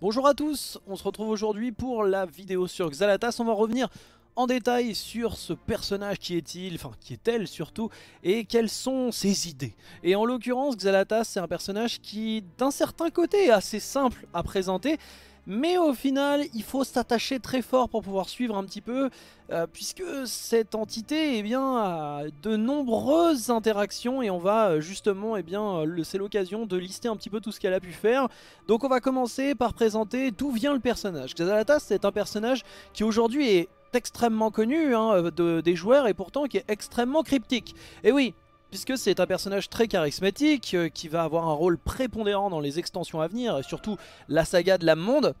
Bonjour à tous, on se retrouve aujourd'hui pour la vidéo sur Xalatas, on va revenir en détail sur ce personnage qui est-il, enfin qui est-elle surtout, et quelles sont ses idées. Et en l'occurrence Xalatas c'est un personnage qui d'un certain côté est assez simple à présenter, mais au final, il faut s'attacher très fort pour pouvoir suivre un petit peu, euh, puisque cette entité eh bien, a de nombreuses interactions et on va euh, justement, eh bien, euh, c'est l'occasion de lister un petit peu tout ce qu'elle a pu faire. Donc on va commencer par présenter d'où vient le personnage. Xazalatas, c'est un personnage qui aujourd'hui est extrêmement connu hein, des joueurs et pourtant qui est extrêmement cryptique. Et oui, puisque c'est un personnage très charismatique euh, qui va avoir un rôle prépondérant dans les extensions à venir, et surtout la saga de lâme monde.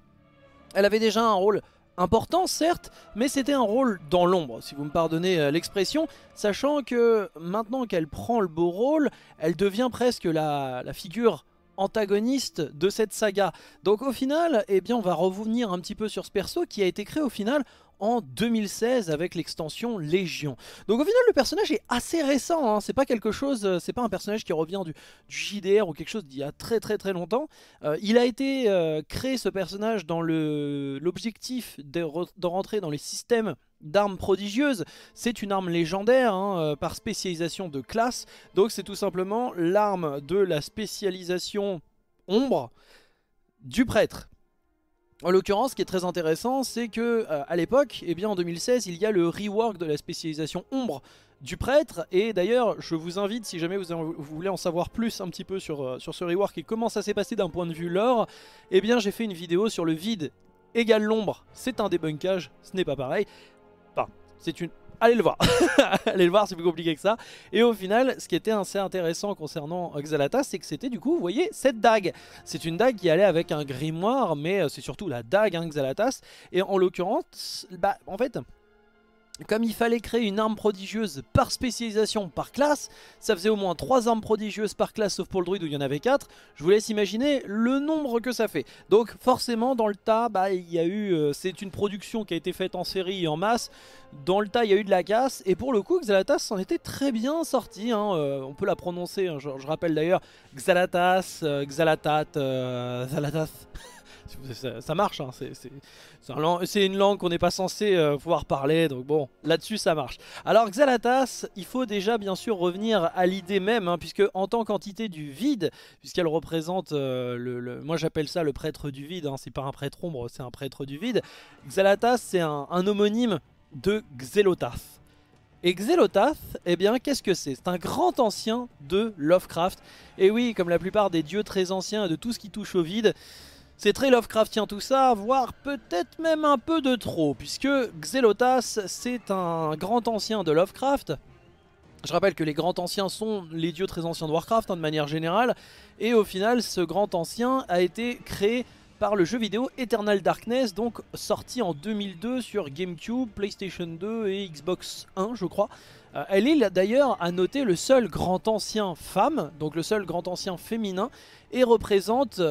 Elle avait déjà un rôle important certes, mais c'était un rôle dans l'ombre, si vous me pardonnez euh, l'expression, sachant que maintenant qu'elle prend le beau rôle, elle devient presque la, figure antagoniste de cette saga. Donc au final, eh bien, on va revenir un petit peu sur ce perso qui a été créé au final en 2016 avec l'extension Légion. Donc au final le personnage est assez récent, hein. c'est pas quelque chose, euh, c'est pas un personnage qui revient du, JDR ou quelque chose d'il y a très très très longtemps. Euh, il a été euh, créé ce personnage dans l'objectif de, rentrer dans les systèmes d'armes prodigieuses. C'est une arme légendaire hein, par spécialisation de classe, donc c'est tout simplement l'arme de la spécialisation ombre du prêtre. En l'occurrence, ce qui est très intéressant, c'est que euh, à l'époque, eh bien en 2016, il y a le rework de la spécialisation ombre du prêtre. Et d'ailleurs, je vous invite, si jamais vous, voulez en savoir plus un petit peu sur, euh, sur ce rework et comment ça s'est passé d'un point de vue lore, eh bien j'ai fait une vidéo sur le vide égale l'ombre. C'est un débunkage, ce n'est pas pareil. Enfin, c'est une allez le voir. allez le voir, c'est plus compliqué que ça. Et au final, ce qui était assez intéressant concernant Xalata, c'est que c'était du coup, vous voyez, cette dague. C'est une dague qui allait avec un grimoire, mais euh, c'est surtout la dague hein, Xalatas. Et en l'occurrence, bah, en fait comme il fallait créer une arme prodigieuse par spécialisation, par classe, ça faisait au moins 3 armes prodigieuses par classe, sauf pour le druide où il y en avait 4, je vous laisse imaginer le nombre que ça fait. Donc forcément, dans le tas, bah, il y a eu, euh, c'est une production qui a été faite en série et en masse, dans le tas, il y a eu de la casse, et pour le coup, Xalatas s'en était très bien sorti, hein, euh, on peut la prononcer, hein, je, rappelle d'ailleurs, Xalatas, euh, Xalatat, Xalatas... ça, marche. Hein, c'est une langue qu'on n'est pas censé euh, pouvoir parler, donc bon, là-dessus ça marche. Alors Xalatas, il faut déjà bien sûr revenir à l'idée même, hein, puisque en tant qu'entité du vide, puisqu'elle représente, euh, le, moi j'appelle ça le prêtre du vide, hein, c'est pas un prêtre ombre, c'est un prêtre du vide. Xalatas, c'est un, homonyme de Xelotath. Et Xelotath, eh bien, qu'est-ce que c'est C'est un grand ancien de Lovecraft. Et oui, comme la plupart des dieux très anciens et de tout ce qui touche au vide, c'est très Lovecraftien tout ça, voire peut-être même un peu de trop, puisque Xelotas, c'est un grand ancien de Lovecraft. Je rappelle que les grands anciens sont les dieux très anciens de Warcraft, hein, de manière générale, et au final, ce grand ancien a été créé par le jeu vidéo Eternal Darkness, donc sorti en 2002 sur GameCube, PlayStation 2 et Xbox 1, je crois. Euh, elle est d'ailleurs, à noter, le seul grand ancien femme, donc le seul grand ancien féminin, et représente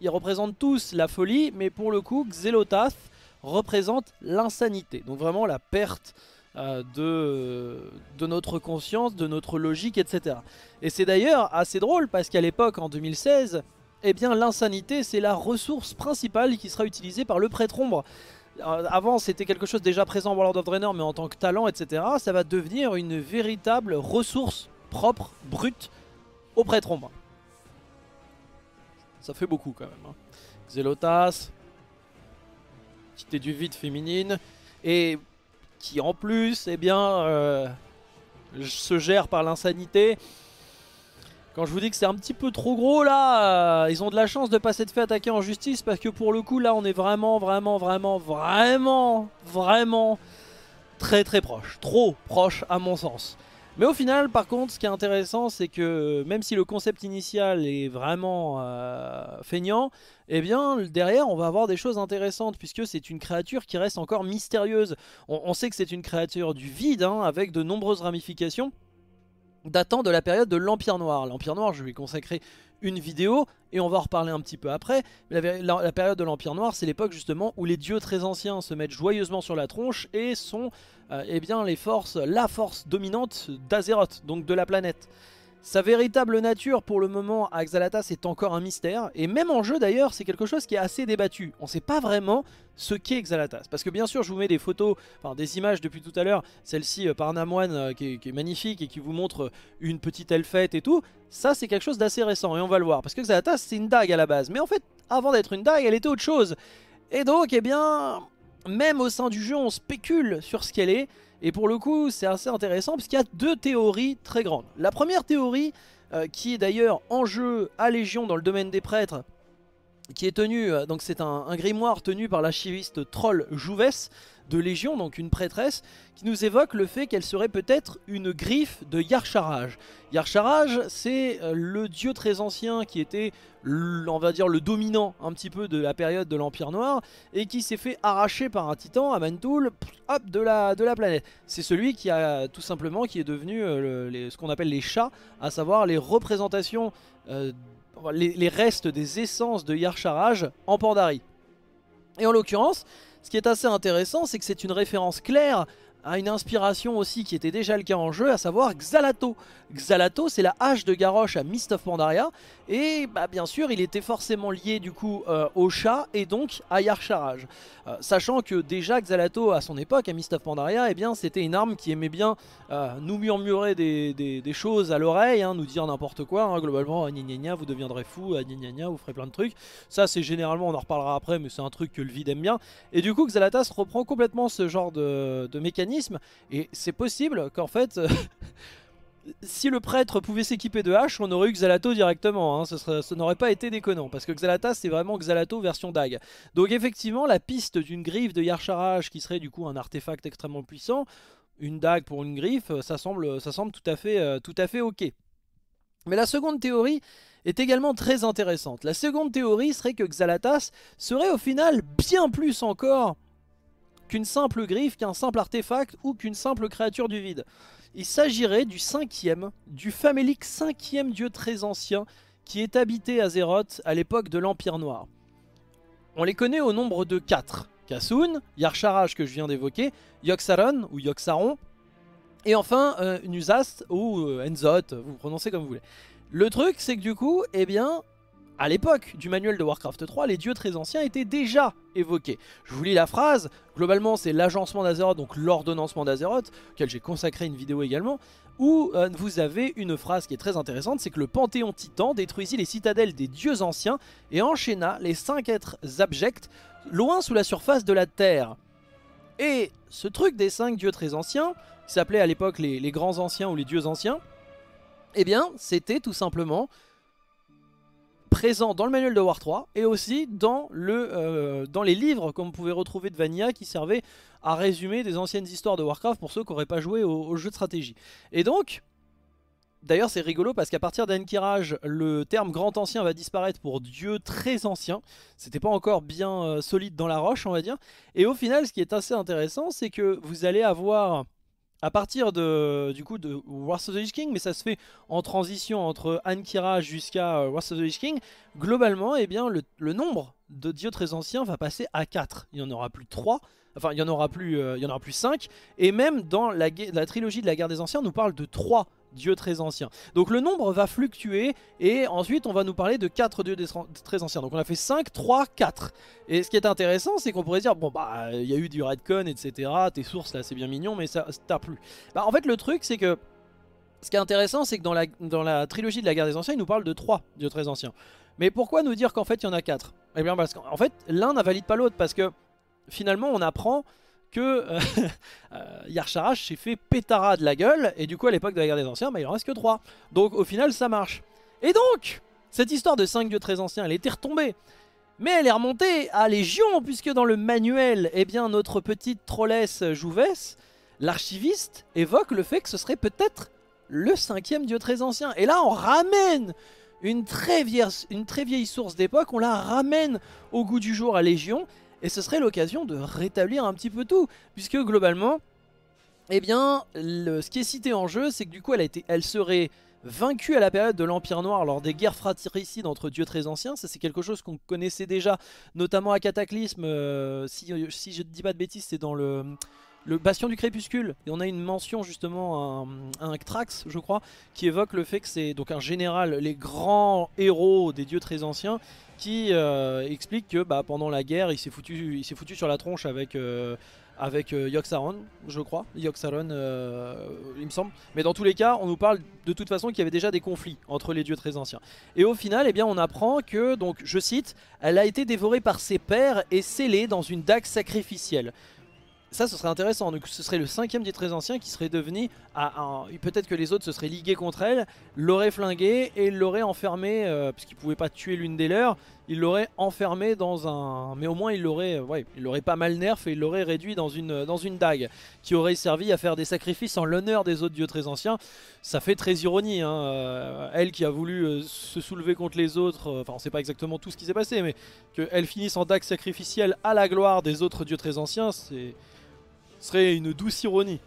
ils représentent tous la folie, mais pour le coup, Xelotath représente l'insanité. Donc vraiment la perte euh, de, de notre conscience, de notre logique, etc. Et c'est d'ailleurs assez drôle parce qu'à l'époque, en 2016, eh bien l'insanité, c'est la ressource principale qui sera utilisée par le prêtre ombre euh, avant c'était quelque chose déjà présent en World of Draenor mais en tant que talent etc ça va devenir une véritable ressource propre, brute au prêtre ombre ça fait beaucoup quand même. Hein. qui cité du vide féminine, et qui en plus, eh bien, euh, se gère par l'insanité. Quand je vous dis que c'est un petit peu trop gros là, euh, ils ont de la chance de pas s'être fait attaquer en justice parce que pour le coup là on est vraiment vraiment vraiment vraiment vraiment très très proche. Trop proche à mon sens. Mais au final, par contre, ce qui est intéressant, c'est que euh, même si le concept initial est vraiment euh, feignant, eh bien, derrière, on va avoir des choses intéressantes, puisque c'est une créature qui reste encore mystérieuse. On, sait que c'est une créature du vide, hein, avec de nombreuses ramifications datant de la période de l'Empire Noir. L'Empire Noir, je lui ai consacré une vidéo et on va reparler un petit peu après. La, période de l'Empire Noir, c'est l'époque justement où les dieux très anciens se mettent joyeusement sur la tronche et sont euh, eh bien, les forces, la force dominante d'Azeroth, donc de la planète. Sa véritable nature pour le moment à Xalatas est encore un mystère, et même en jeu d'ailleurs c'est quelque chose qui est assez débattu. On ne sait pas vraiment ce qu'est Xalatas, parce que bien sûr je vous mets des photos, enfin des images depuis tout à l'heure, celle-ci euh, par Namoine euh, qui, est magnifique et qui vous montre euh, une petite elfette et tout, ça c'est quelque chose d'assez récent et on va le voir, parce que Xalatas c'est une dague à la base, mais en fait avant d'être une dague elle était autre chose. Et donc eh bien, même au sein du jeu on spécule sur ce qu'elle est, et pour le coup, c'est assez intéressant parce qu'il y a deux théories très grandes. La première théorie, euh, qui est d'ailleurs en jeu à Légion dans le domaine des prêtres, qui est tenu, euh, donc c'est un, grimoire tenu par l'archiviste troll Jouves de Légion, donc une prêtresse, qui nous évoque le fait qu'elle serait peut-être une griffe de Yarsharaj. Yarsharaj, c'est euh, le dieu très ancien qui était, on va dire, le dominant un petit peu de la période de l'Empire Noir, et qui s'est fait arracher par un titan, à hop, de la, de la planète. C'est celui qui a tout simplement, qui est devenu euh, ce qu'on appelle les chats, à savoir les représentations les, restes des essences de Yarcharage en Pandari. Et en l'occurrence, ce qui est assez intéressant, c'est que c'est une référence claire à une inspiration aussi qui était déjà le cas en jeu, à savoir Xalato. Xalato, c'est la hache de Garrosh à Mist of Pandaria, et bah, bien sûr, il était forcément lié du coup euh, au chat et donc à Yarcharaj. Euh, sachant que déjà Xalato, à son époque, à Mist of Pandaria, eh bien, c'était une arme qui aimait bien euh, nous murmurer des, choses à l'oreille, hein, nous dire n'importe quoi, hein, globalement, ah, gna, vous deviendrez fou, à ah, gna, vous ferez plein de trucs. Ça, c'est généralement, on en reparlera après, mais c'est un truc que le vide aime bien. Et du coup, Xalatas reprend complètement ce genre de, de et c'est possible qu'en fait, euh, si le prêtre pouvait s'équiper de hache, on aurait eu Xalato directement. Hein. Ce, n'aurait pas été déconnant. Parce que Xalata, c'est vraiment Xalato version dague Donc effectivement, la piste d'une griffe de Yarcharage, qui serait du coup un artefact extrêmement puissant, une dague pour une griffe, euh, ça semble, tout, à fait, euh, tout à fait ok. Mais la seconde théorie est également très intéressante. La seconde théorie serait que Xalatas serait au final bien plus encore qu'une simple griffe, qu'un simple artefact ou qu'une simple créature du vide. Il s'agirait du cinquième, du famélique cinquième dieu très ancien qui est habité à Zeroth à l'époque de l'Empire Noir. On les connaît au nombre de quatre. Kasun, Yarcharaj que je viens d'évoquer, Yoxaron ou Yoxaron, et enfin euh, Nuzast ou euh, Enzot, vous prononcez comme vous voulez. Le truc c'est que du coup, eh bien, à l'époque du manuel de Warcraft 3, les dieux très anciens étaient déjà évoqués. Je vous lis la phrase, globalement c'est l'agencement d'Azeroth, donc l'ordonnancement d'Azeroth, auquel j'ai consacré une vidéo également, où euh, vous avez une phrase qui est très intéressante, c'est que le panthéon titan détruisit les citadelles des dieux anciens et enchaîna les cinq êtres abjects loin sous la surface de la terre. Et ce truc des cinq dieux très anciens, qui s'appelait à l'époque les, les grands anciens ou les dieux anciens, eh bien c'était tout simplement présent dans le manuel de War 3 et aussi dans, le, euh, dans les livres qu'on pouvait retrouver de Vanilla qui servait à résumer des anciennes histoires de Warcraft pour ceux qui n'auraient pas joué au, jeu de stratégie. Et donc, d'ailleurs c'est rigolo parce qu'à partir d'Ankirage, le terme grand ancien va disparaître pour dieu très ancien. C'était pas encore bien euh, solide dans la roche on va dire. Et au final ce qui est assez intéressant c'est que vous allez avoir à partir de, du coup de Wars of the Lich King, mais ça se fait en transition entre Ankira jusqu'à euh, Wars of the Lich King, globalement, eh bien, le, nombre de dieux très anciens va passer à 4. Il n'y en aura plus 3, enfin il n'y en aura plus y en aura plus 5, euh, et même dans la, la trilogie de la guerre des anciens, on nous parle de 3 dieu très ancien Donc le nombre va fluctuer et ensuite on va nous parler de 4 dieux très anciens. Donc on a fait 5, 3, 4. Et ce qui est intéressant c'est qu'on pourrait dire bon bah il y a eu du redcon etc. Tes sources là c'est bien mignon mais ça t'a plu. Bah en fait le truc c'est que ce qui est intéressant c'est que dans la, dans la trilogie de la guerre des anciens il nous parle de 3 dieux très anciens. Mais pourquoi nous dire qu'en fait il y en a 4 Eh bien parce qu'en fait l'un n'invalide pas l'autre parce que finalement on apprend que euh, euh s'est fait pétara de la gueule, et du coup à l'époque de la guerre des anciens, bah, il en reste que 3. Donc au final ça marche. Et donc, cette histoire de 5 dieux très anciens, elle était retombée. Mais elle est remontée à Légion, puisque dans le manuel, eh bien notre petite trollesse jouves, l'archiviste, évoque le fait que ce serait peut-être le cinquième dieu très ancien. Et là on ramène une très vieille source d'époque, on la ramène au goût du jour à Légion, et ce serait l'occasion de rétablir un petit peu tout, puisque globalement, eh bien, ce qui est cité en jeu, c'est que du coup, elle, a été, elle serait vaincue à la période de l'Empire Noir lors des guerres fratricides entre dieux très anciens. Ça, c'est quelque chose qu'on connaissait déjà, notamment à Cataclysme. Euh, si, si, je ne dis pas de bêtises, c'est dans le le Bastion du Crépuscule. Et on a une mention justement à un, ctrax je crois, qui évoque le fait que c'est donc un général, les grands héros des dieux très anciens, qui euh, explique que bah, pendant la guerre, il s'est foutu, il s'est foutu sur la tronche avec. Euh, avec euh, Yoxaron, je crois, Yoxaron, il me semble. Mais dans tous les cas, on nous parle de toute façon qu'il y avait déjà des conflits entre les dieux très anciens. Et au final, eh bien, on apprend que, donc, je cite, elle a été dévorée par ses pères et scellée dans une dague sacrificielle ça, ce serait intéressant. Donc, ce serait le cinquième des très ancien qui serait devenu Peut-être que les autres se seraient ligués contre elle, l'auraient flingué et l'auraient enfermé, euh, parce ne pouvaient pas tuer l'une des leurs, il l'aurait enfermé dans un... Mais au moins, il l'aurait euh, ouais, pas mal nerf et il l'aurait réduit dans une, euh, dans une dague qui aurait servi à faire des sacrifices en l'honneur des autres dieux très anciens. Ça fait très ironie. Hein. elle qui a voulu se soulever contre les autres, enfin, on sait pas exactement tout ce qui s'est passé, mais qu'elle finisse en dague sacrificielle à la gloire des autres dieux très anciens, c'est... Ce serait une douce ironie.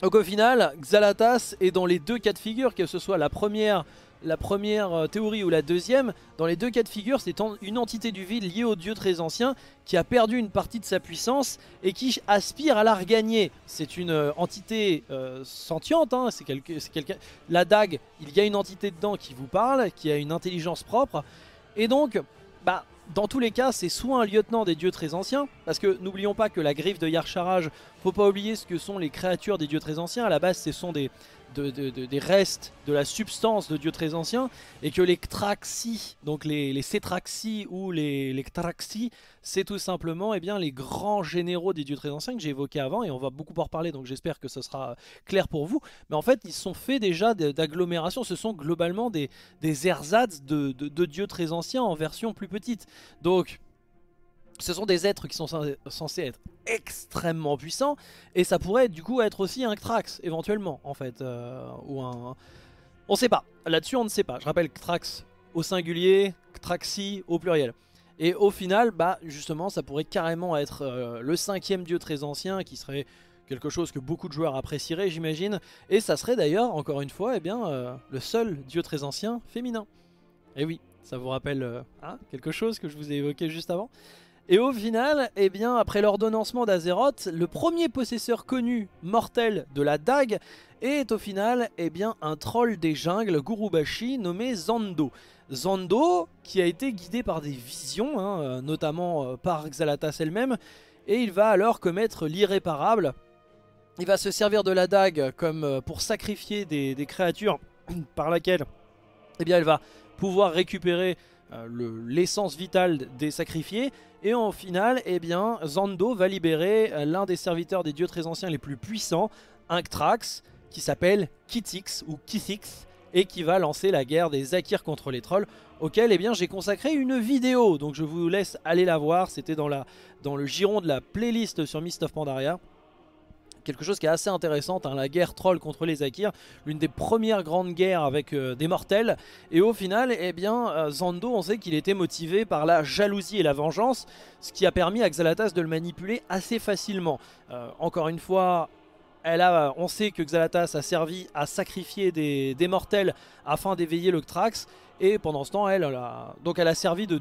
Donc au final, Xalatas est dans les deux cas de figure, que ce soit la première, la première euh, théorie ou la deuxième. Dans les deux cas de figure, c'est une entité du vide liée au dieu très ancien qui a perdu une partie de sa puissance et qui aspire à la regagner. C'est une euh, entité euh, sentiente. Hein. c'est quelqu'un. La dague, il y a une entité dedans qui vous parle, qui a une intelligence propre. Et donc, bah, dans tous les cas, c'est soit un lieutenant des dieux très anciens, parce que n'oublions pas que la griffe de Yarcharaj faut pas oublier ce que sont les créatures des dieux très anciens, à la base ce sont des, de, des restes de la substance de dieux très anciens et que les traxi donc les, les Cétraxi ou les, les c'est tout simplement eh bien, les grands généraux des dieux très anciens que j'ai évoqués avant et on va beaucoup en reparler donc j'espère que ce sera clair pour vous. Mais en fait, ils sont faits déjà d'agglomérations, ce sont globalement des, des ersatz de, de dieux très anciens en version plus petite. Donc ce sont des êtres qui sont censés être extrêmement puissants et ça pourrait du coup être aussi un Trax éventuellement en fait euh, ou un on sait pas là-dessus on ne sait pas je rappelle Trax au singulier Traxi au pluriel et au final bah justement ça pourrait carrément être euh, le cinquième dieu très ancien qui serait quelque chose que beaucoup de joueurs apprécieraient j'imagine et ça serait d'ailleurs encore une fois eh bien euh, le seul dieu très ancien féminin et eh oui ça vous rappelle hein, quelque chose que je vous ai évoqué juste avant et au final, eh bien, après l'ordonnancement d'Azeroth, le premier possesseur connu mortel de la dague est au final eh bien, un troll des jungles, Gurubashi, nommé Zando. Zando, qui a été guidé par des visions, hein, euh, notamment euh, par Xalatas elle-même, et il va alors commettre l'irréparable. Il va se servir de la dague comme euh, pour sacrifier des, créatures par laquelle eh bien, elle va pouvoir récupérer euh, l'essence vitale des sacrifiés. Et en finale, eh bien, Zando va libérer euh, l'un des serviteurs des dieux très anciens les plus puissants, Inktrax qui s'appelle Kitix ou Kithix, et qui va lancer la guerre des Akirs contre les trolls, auquel eh bien j'ai consacré une vidéo. Donc je vous laisse aller la voir, c'était dans, dans le giron de la playlist sur Mist of Pandaria quelque chose qui est assez intéressant, hein, la guerre troll contre les Akir, l'une des premières grandes guerres avec euh, des mortels. Et au final, eh bien, euh, Zando, on sait qu'il était motivé par la jalousie et la vengeance, ce qui a permis à Xalatas de le manipuler assez facilement. Euh, encore une fois, elle a, on sait que Xalatas a servi à sacrifier des, mortels afin d'éveiller le Trax. Et pendant ce temps, elle, a, donc elle a servi de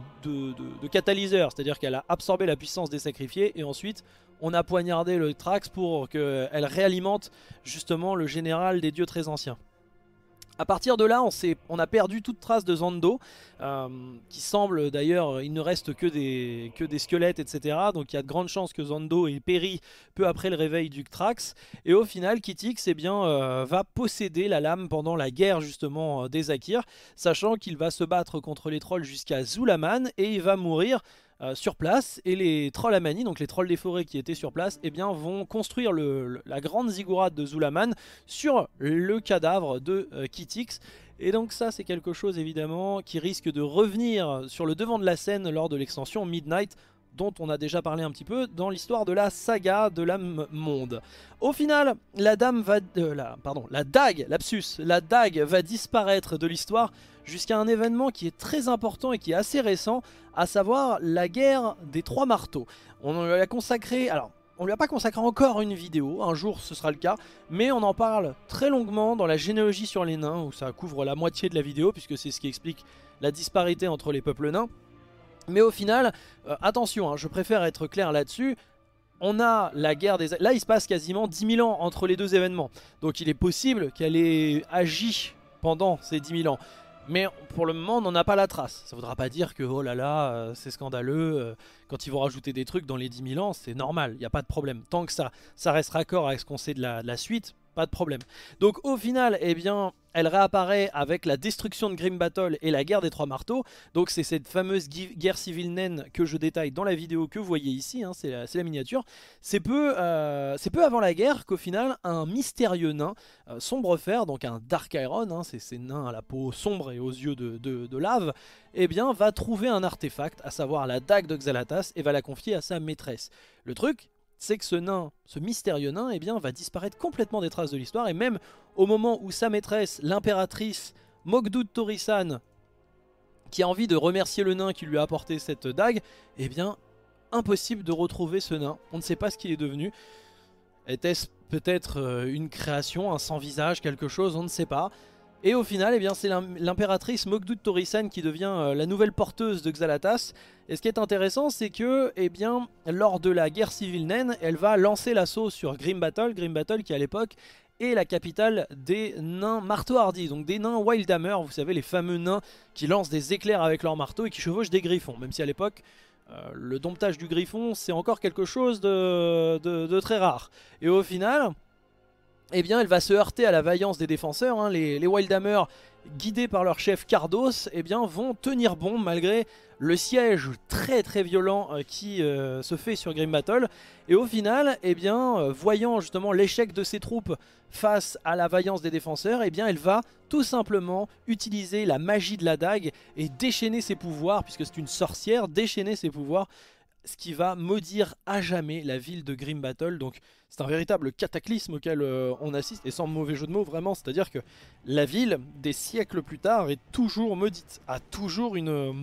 catalyseur, c'est-à-dire qu'elle a absorbé la puissance des sacrifiés et ensuite on a poignardé le Trax pour qu'elle réalimente justement le général des dieux très anciens. A partir de là, on, on, a perdu toute trace de Zando, euh, qui semble d'ailleurs, il ne reste que des, squelettes, etc. Donc il y a de grandes chances que Zando ait péri peu après le réveil du Trax. Et au final, Kitix eh bien, euh, va posséder la lame pendant la guerre justement euh, des Akir, sachant qu'il va se battre contre les trolls jusqu'à Zulaman et il va mourir euh, sur place et les trolls Amani, donc les trolls des forêts qui étaient sur place, et eh bien, vont construire la grande ziggurat de Zulaman sur le cadavre de euh, Kittix. Et donc ça c'est quelque chose évidemment qui risque de revenir sur le devant de la scène lors de l'extension Midnight dont on a déjà parlé un petit peu dans l'histoire de la saga de l'âme monde. Au final, la dame va, euh, la, pardon, la dague, lapsus, la dague va disparaître de l'histoire jusqu'à un événement qui est très important et qui est assez récent, à savoir la guerre des trois marteaux. On a consacré, alors on lui a pas consacré encore une vidéo, un jour ce sera le cas, mais on en parle très longuement dans la généalogie sur les nains, où ça couvre la moitié de la vidéo, puisque c'est ce qui explique la disparité entre les peuples nains. Mais au final, euh, attention, hein, je préfère être clair là-dessus, on a la guerre des... Là, il se passe quasiment 10 000 ans entre les deux événements, donc il est possible qu'elle ait agi pendant ces 10 000 ans. Mais pour le moment, on n'en a pas la trace. Ça voudra pas dire que, oh là là, euh, c'est scandaleux. Euh, quand ils vont rajouter des trucs dans les 10 000 ans, c'est normal, il n'y a pas de problème. Tant que ça, ça reste raccord avec ce qu'on sait de la suite, pas de problème. Donc au final, eh bien, elle réapparaît avec la destruction de Grim Battle et la guerre des trois marteaux. Donc c'est cette fameuse guerre civile naine que je détaille dans la vidéo que vous voyez ici, hein, c'est la, miniature. C'est peu, euh, c'est peu avant la guerre qu'au final, un mystérieux nain, euh, sombre fer, donc un Dark Iron, hein, c'est ces nains à la peau sombre et aux yeux de, lave, eh bien va trouver un artefact, à savoir la dague de Xalatas, et va la confier à sa maîtresse. Le truc, c'est que ce nain, ce mystérieux nain, eh bien, va disparaître complètement des traces de l'histoire. Et même au moment où sa maîtresse, l'impératrice Mogdud Torisan, qui a envie de remercier le nain qui lui a apporté cette dague, eh bien, impossible de retrouver ce nain. On ne sait pas ce qu'il est devenu. Était-ce peut-être euh, une création, un sans-visage, quelque chose, on ne sait pas. Et au final, eh bien, c'est l'impératrice Mogdud Torisan qui devient euh, la nouvelle porteuse de Xalatas. Et ce qui est intéressant, c'est que eh bien, lors de la guerre civile naine, elle va lancer l'assaut sur Grim Battle, Grim Battle qui à l'époque est la capitale des nains marteau hardis, donc des nains Wildhammer, vous savez, les fameux nains qui lancent des éclairs avec leurs marteaux et qui chevauchent des griffons, même si à l'époque, euh, le domptage du griffon, c'est encore quelque chose de très rare. Et au final, eh bien, elle va se heurter à la vaillance des défenseurs. Hein. Les, les Wildhammer, guidés par leur chef Cardos, eh bien, vont tenir bon malgré le siège très très violent euh, qui euh, se fait sur Grim Battle. Et au final, eh bien, euh, voyant justement l'échec de ses troupes face à la vaillance des défenseurs, eh bien, elle va tout simplement utiliser la magie de la dague et déchaîner ses pouvoirs, puisque c'est une sorcière, déchaîner ses pouvoirs, ce qui va maudire à jamais la ville de Grim Battle. Donc, c'est un véritable cataclysme auquel euh, on assiste, et sans mauvais jeu de mots vraiment, c'est-à-dire que la ville, des siècles plus tard, est toujours maudite, a toujours une... Euh,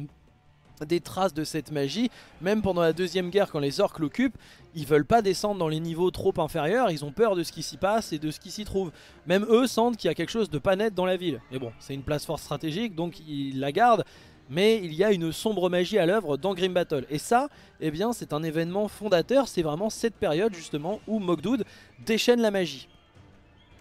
des traces de cette magie, même pendant la deuxième guerre quand les orques l'occupent, ils veulent pas descendre dans les niveaux trop inférieurs, ils ont peur de ce qui s'y passe et de ce qui s'y trouve. Même eux sentent qu'il y a quelque chose de pas net dans la ville. Mais bon, c'est une place forte stratégique, donc ils la gardent mais il y a une sombre magie à l'œuvre dans Grim Battle. Et ça, eh bien, c'est un événement fondateur, c'est vraiment cette période justement où Mogdoud déchaîne la magie.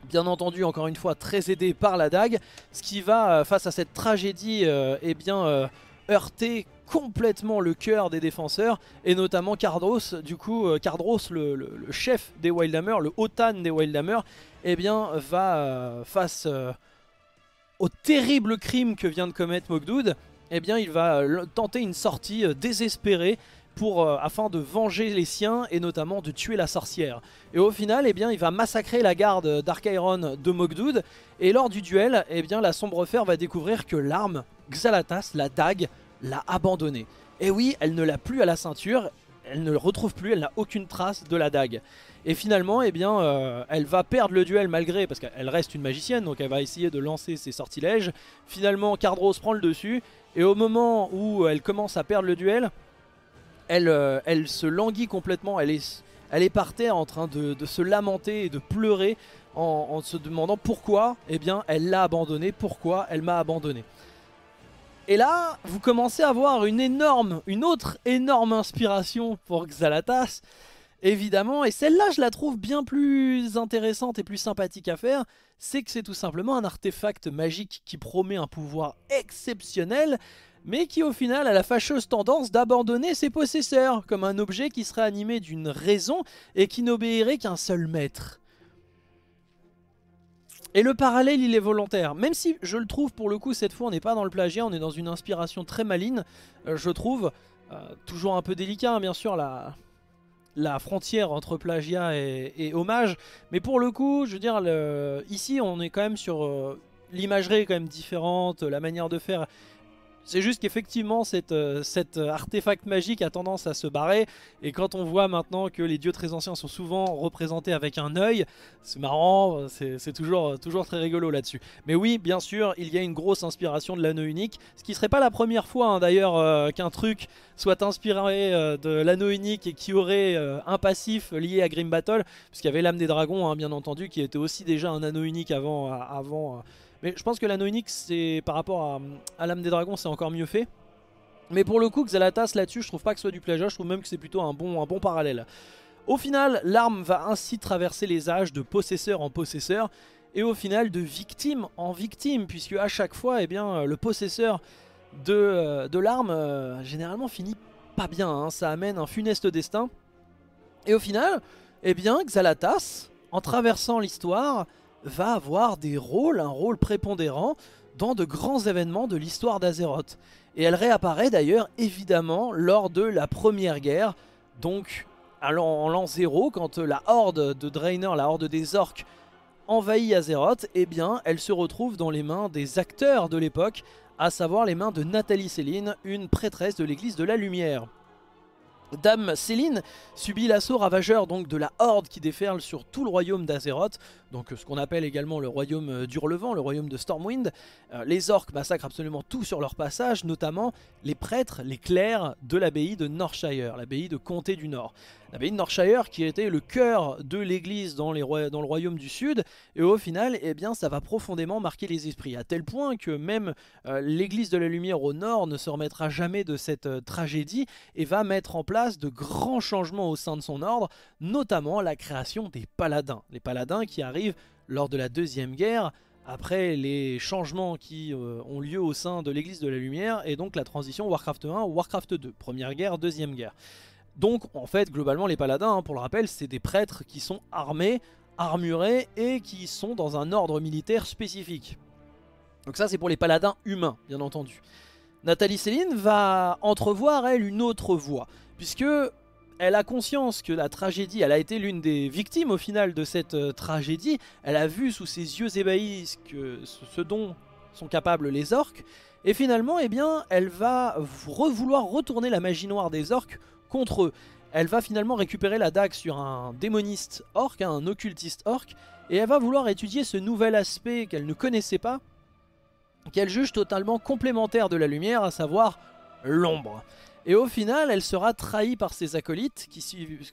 Bien entendu, encore une fois, très aidé par la dague, ce qui va, euh, face à cette tragédie, euh, eh bien, euh, heurter complètement le cœur des défenseurs, et notamment Cardros, du coup, Cardros, le, chef des Wildhammer, le Otan des Wildhammer, eh bien, va, face au terrible crime que vient de commettre Mogdoud, eh bien il va euh, tenter une sortie euh, désespérée pour, euh, afin de venger les siens et notamment de tuer la sorcière. Et au final, eh bien, il va massacrer la garde d'Archiron de Mogdud et lors du duel, eh bien, la sombre fer va découvrir que l'arme, Xalatas, la dague, l'a abandonnée. Et oui, elle ne l'a plus à la ceinture, elle ne le retrouve plus, elle n'a aucune trace de la dague. Et finalement, eh bien, euh, elle va perdre le duel malgré, parce qu'elle reste une magicienne, donc elle va essayer de lancer ses sortilèges. Finalement, Cardros prend le dessus, et au moment où elle commence à perdre le duel, elle, euh, elle se languit complètement, elle est, elle est par terre en train de, se lamenter et de pleurer en, se demandant pourquoi eh bien, elle l'a abandonné, pourquoi elle m'a abandonné. Et là, vous commencez à avoir une énorme, une autre énorme inspiration pour Xalatas évidemment. Et celle-là, je la trouve bien plus intéressante et plus sympathique à faire. C'est que c'est tout simplement un artefact magique qui promet un pouvoir exceptionnel, mais qui au final a la fâcheuse tendance d'abandonner ses possesseurs, comme un objet qui serait animé d'une raison et qui n'obéirait qu'un seul maître. Et le parallèle il est volontaire, même si je le trouve pour le coup cette fois on n'est pas dans le plagiat, on est dans une inspiration très maligne, euh, je trouve, euh, toujours un peu délicat hein, bien sûr la, la frontière entre plagiat et, hommage. Mais pour le coup, je veux dire, ici, on est quand même sur... Euh, l'imagerie quand même différente, la manière de faire c'est juste qu'effectivement, cet euh, euh, artefact magique a tendance à se barrer. Et quand on voit maintenant que les dieux très anciens sont souvent représentés avec un œil, c'est marrant, c'est euh, toujours, très rigolo là-dessus. Mais oui, bien sûr, il y a une grosse inspiration de l'anneau unique. Ce qui serait pas la première fois hein, d'ailleurs qu'un truc soit inspiré de l'anneau unique et qui aurait un passif lié à Grim Battle. Puisqu'il y avait l'âme des dragons, hein, bien entendu, qui était aussi déjà un anneau unique avant... avant mais je pense que l'anonyx, c'est par rapport à, l'âme des dragons, c'est encore mieux fait. Mais pour le coup, Xalatas là-dessus, je trouve pas que ce soit du plagiat, je trouve même que c'est plutôt un bon, un bon parallèle. Au final, l'arme va ainsi traverser les âges de possesseur en possesseur, et au final de victime en victime, puisque à chaque fois, eh bien, le possesseur de, euh, l'arme, euh, généralement finit pas bien, hein. ça amène un funeste destin. Et au final, eh bien, Xalatas, en traversant l'histoire, va avoir des rôles, un rôle prépondérant dans de grands événements de l'histoire d'Azeroth. Et elle réapparaît d'ailleurs évidemment lors de la première guerre, donc en l'an zéro, quand euh, la horde de Draenor, la horde des orques, envahit Azeroth, et eh bien elle se retrouve dans les mains des acteurs de l'époque, à savoir les mains de Nathalie Céline, une prêtresse de l'église de la Lumière. Dame Céline subit l'assaut ravageur donc de la horde qui déferle sur tout le royaume d'Azeroth, donc ce qu'on appelle également le royaume euh, d'Hurlevent, le royaume de Stormwind. Euh, les orques massacrent absolument tout sur leur passage, notamment les prêtres, les clercs de l'abbaye de Northshire, l'abbaye de Comté du Nord. L'abbaye de une Northshire qui était le cœur de l'église dans, le royaume du sud, et au final, eh bien, ça va profondément marquer les esprits, à tel point que même euh, l'église de la lumière au nord ne se remettra jamais de cette euh, tragédie, et va mettre en place de grands changements au sein de son ordre, notamment la création des paladins. Les paladins qui arrivent lors de la Deuxième Guerre, après les changements qui euh, ont lieu au sein de l'église de la lumière, et donc la transition Warcraft 1 Warcraft 2, première guerre, deuxième guerre. Donc en fait globalement les paladins, hein, pour le rappel, c'est des prêtres qui sont armés, armurés et qui sont dans un ordre militaire spécifique. Donc ça c'est pour les paladins humains bien entendu. Nathalie Céline va entrevoir elle une autre voie, puisque elle a conscience que la tragédie, elle a été l'une des victimes au final de cette euh, tragédie, elle a vu sous ses yeux ébahis que ce, dont sont capables les orques, et finalement, eh bien, elle va vouloir retourner la magie noire des orques contre eux. Elle va finalement récupérer la dague sur un démoniste orc, hein, un occultiste orc, et elle va vouloir étudier ce nouvel aspect qu'elle ne connaissait pas, qu'elle juge totalement complémentaire de la lumière, à savoir l'ombre. Et au final, elle sera trahie par ses acolytes, qui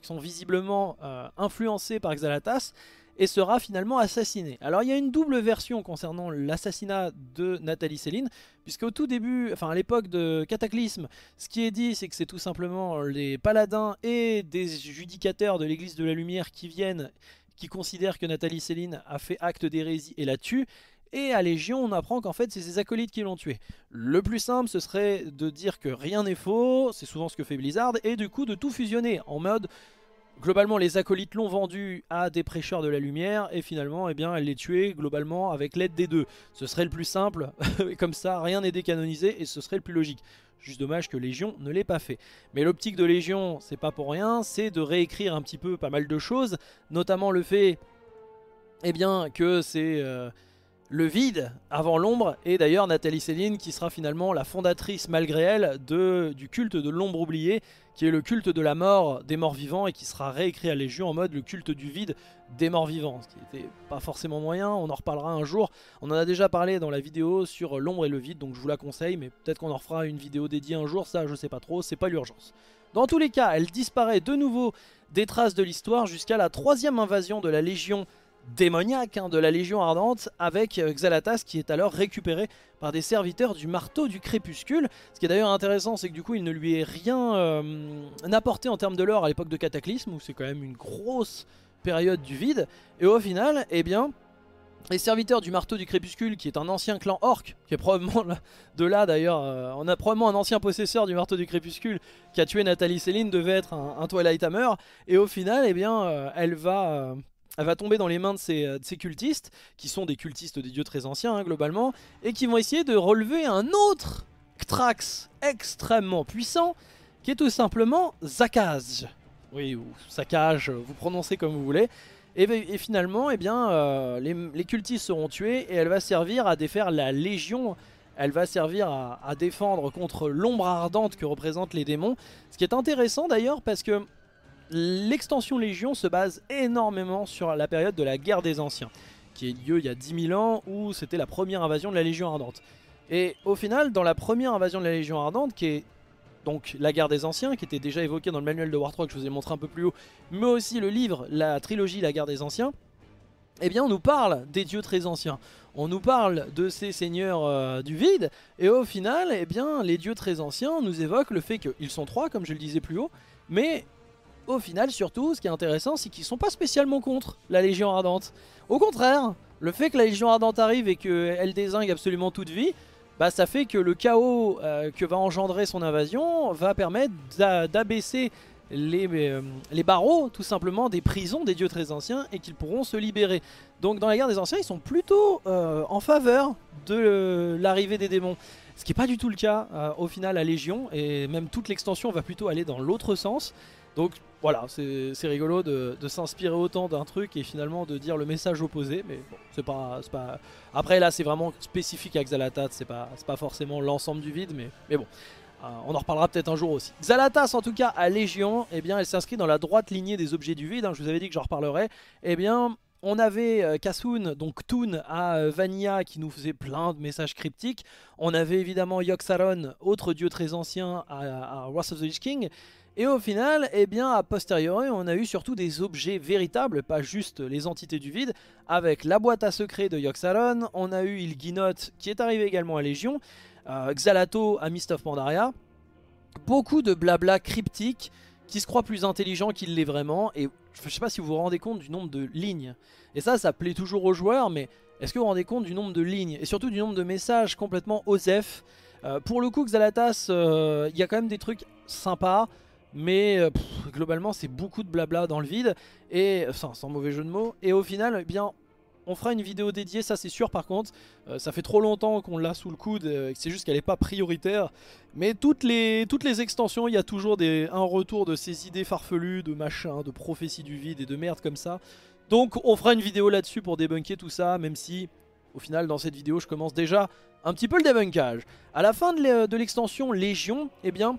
sont visiblement euh, influencés par Xalatas, et sera finalement assassiné. Alors il y a une double version concernant l'assassinat de Nathalie Céline, puisque au tout début, enfin à l'époque de Cataclysme, ce qui est dit c'est que c'est tout simplement les paladins et des judicateurs de l'église de la lumière qui viennent, qui considèrent que Nathalie Céline a fait acte d'hérésie et la tue, et à Légion, on apprend qu'en fait, c'est ses acolytes qui l'ont tué. Le plus simple, ce serait de dire que rien n'est faux, c'est souvent ce que fait Blizzard, et du coup de tout fusionner en mode globalement, les acolytes l'ont vendu à des prêcheurs de la lumière et finalement, eh bien, elle les tué globalement avec l'aide des deux. Ce serait le plus simple, comme ça, rien n'est décanonisé et ce serait le plus logique. Juste dommage que Légion ne l'ait pas fait. Mais l'optique de Légion, c'est pas pour rien, c'est de réécrire un petit peu pas mal de choses, notamment le fait, eh bien, que c'est... Euh, le vide avant l'ombre. Et d'ailleurs, Nathalie Céline, qui sera finalement la fondatrice, malgré elle, de, du culte de l'ombre oubliée, qui est le culte de la mort des morts vivants et qui sera réécrit à Légion en mode le culte du vide des morts vivants. Ce qui n'était pas forcément moyen, on en reparlera un jour. On en a déjà parlé dans la vidéo sur l'ombre et le vide, donc je vous la conseille, mais peut-être qu'on en refera une vidéo dédiée un jour, ça je sais pas trop, c'est pas l'urgence. Dans tous les cas, elle disparaît de nouveau des traces de l'histoire jusqu'à la troisième invasion de la Légion démoniaque hein, de la Légion Ardente avec euh, Xalatas qui est alors récupéré par des serviteurs du marteau du crépuscule. Ce qui est d'ailleurs intéressant, c'est que du coup, il ne lui est rien euh, apporté en termes de l'or à l'époque de Cataclysme, où c'est quand même une grosse période du vide. Et au final, eh bien, les serviteurs du marteau du crépuscule, qui est un ancien clan orc, qui est probablement de là d'ailleurs, euh, on a probablement un ancien possesseur du marteau du crépuscule qui a tué Nathalie Céline, devait être un, Twilight Hammer, et au final, eh bien, elle va elle va tomber dans les mains euh, de ces, cultistes, qui sont des cultistes des dieux très anciens hein, globalement, et qui vont essayer de relever un autre Xtrax extrêmement puissant, qui est tout simplement Zakaz. Oui, ou Zakaz euh, vous prononcez comme vous voulez. Et, finalement, eh bien, euh, les, cultistes seront tués et elle va servir à défaire la Légion. Elle va servir à défendre contre l'ombre ardente que représentent les démons. Ce qui est intéressant d'ailleurs parce que l'extension Légion se base énormément sur la période de la guerre des anciens, qui est lieu il y a 10 000 ans où c'était la première invasion de la Légion Ardente. Et au final, dans la première invasion de la Légion Ardente, qui est donc la guerre des anciens, qui était déjà évoquée dans le manuel de War 3 que je vous ai montré un peu plus haut, mais aussi le livre, la trilogie La guerre des anciens, eh bien on nous parle des dieux très anciens. On nous parle de ces seigneurs euh, du vide, et au final, eh bien, les dieux très anciens nous évoquent le fait qu'ils sont trois, comme je le disais plus haut, mais au final, surtout, ce qui est intéressant, c'est qu'ils sont pas spécialement contre la Légion Ardente. Au contraire, le fait que la Légion Ardente arrive et qu'elle désingue absolument toute vie, bah, ça fait que le chaos euh, que va engendrer son invasion va permettre d'abaisser euh, les, barreaux, tout simplement, des prisons des dieux très anciens et qu'ils pourront se libérer. Donc dans la guerre des anciens, ils sont plutôt euh, en faveur de l'arrivée des démons. Ce qui n'est pas du tout le cas au final à Légion, et même toute l'extension va plutôt aller dans l'autre sens. Donc voilà, c'est rigolo de, s'inspirer autant d'un truc et finalement de dire le message opposé. Mais c'est pas, pas. Après, là, c'est vraiment spécifique à Xalatat, c'est pas, pas forcément l'ensemble du vide, mais, mais bon. Euh, on en reparlera peut-être un jour aussi. Xalatas, en tout cas, à Légion, eh bien, elle s'inscrit dans la droite lignée des objets du vide. Hein, je vous avais dit que j'en reparlerais. Eh bien, on avait Kasun, euh, donc Thun, à Vanilla, euh, Vania qui nous faisait plein de messages cryptiques. On avait évidemment Yogg-Saron, autre dieu très ancien à, à Wrath of the Lich King. Et au final, eh bien, a posteriori, on a eu surtout des objets véritables, pas juste les entités du vide, avec la boîte à secret de Yoxalon, on a eu Ilginoth qui est arrivé également à Légion, euh, Xalato à Mist of Pandaria, beaucoup de blabla cryptique qui se croit plus intelligent qu'il l'est vraiment, et je sais pas si vous vous rendez compte du nombre de lignes. Et ça, ça plaît toujours aux joueurs, mais est-ce que vous vous rendez compte du nombre de lignes, et surtout du nombre de messages complètement osef euh, Pour le coup, Xalatas, euh, il y a quand même des trucs sympas, mais euh, globalement c'est beaucoup de blabla dans le vide, et enfin, sans mauvais jeu de mots, et au final, eh bien, on fera une vidéo dédiée, ça c'est sûr par contre, euh, ça fait trop longtemps qu'on l'a sous le coude, euh, c'est juste qu'elle n'est pas prioritaire, mais toutes les, toutes les extensions, il y a toujours des, un retour de ces idées farfelues, de machin, de prophéties du vide et de merde comme ça, donc on fera une vidéo là-dessus pour débunker tout ça, même si au final dans cette vidéo je commence déjà un petit peu le débunkage. À la fin de l'extension Légion, eh bien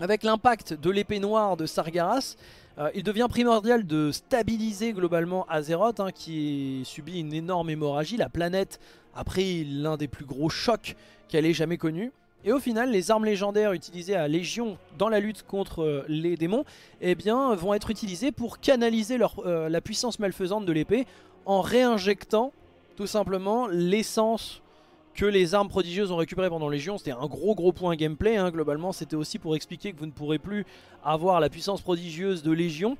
avec l'impact de l'épée noire de Sargaras, euh, il devient primordial de stabiliser globalement Azeroth hein, qui subit une énorme hémorragie. La planète a pris l'un des plus gros chocs qu'elle ait jamais connu. Et au final, les armes légendaires utilisées à Légion dans la lutte contre euh, les démons eh bien, vont être utilisées pour canaliser euh, la puissance malfaisante de l'épée en réinjectant tout simplement l'essence que les armes prodigieuses ont récupérées pendant Légion. C'était un gros gros point gameplay. Hein. Globalement, c'était aussi pour expliquer que vous ne pourrez plus avoir la puissance prodigieuse de Légion.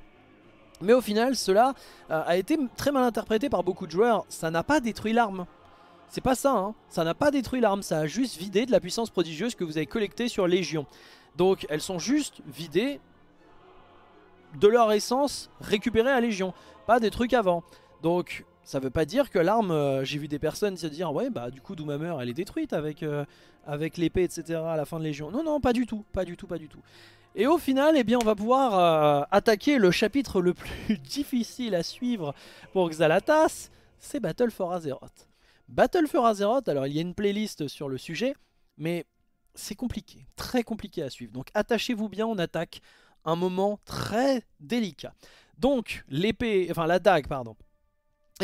Mais au final, cela euh, a été très mal interprété par beaucoup de joueurs. Ça n'a pas détruit l'arme. C'est pas ça, hein. ça n'a pas détruit l'arme, ça a juste vidé de la puissance prodigieuse que vous avez collectée sur Légion. Donc elles sont juste vidées de leur essence récupérée à Légion, pas des trucs avant. Donc ça veut pas dire que l'arme, euh, j'ai vu des personnes se dire ouais bah du coup Doomhammer elle est détruite avec, euh, avec l'épée etc à la fin de Légion. Non non pas du tout, pas du tout, pas du tout. Et au final eh bien on va pouvoir euh, attaquer le chapitre le plus difficile à suivre pour Xalatas, c'est Battle for Azeroth. Battle for Azeroth, alors il y a une playlist sur le sujet, mais c'est compliqué, très compliqué à suivre. Donc attachez-vous bien, on attaque un moment très délicat. Donc l'épée, enfin la dague pardon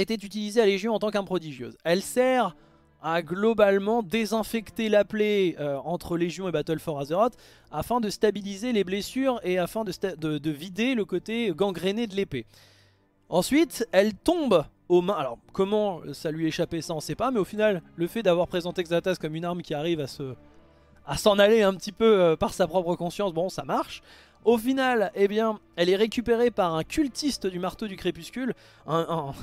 était utilisée à Légion en tant prodigieuse. Elle sert à globalement désinfecter la plaie euh, entre Légion et Battle for Azeroth afin de stabiliser les blessures et afin de, vider le côté gangréné de l'épée. Ensuite, elle tombe aux mains. Alors, comment ça lui échappait, ça on sait pas, mais au final, le fait d'avoir présenté Xatas comme une arme qui arrive à se à s'en aller un petit peu euh, par sa propre conscience, bon, ça marche. Au final, eh bien, elle est récupérée par un cultiste du marteau du crépuscule, un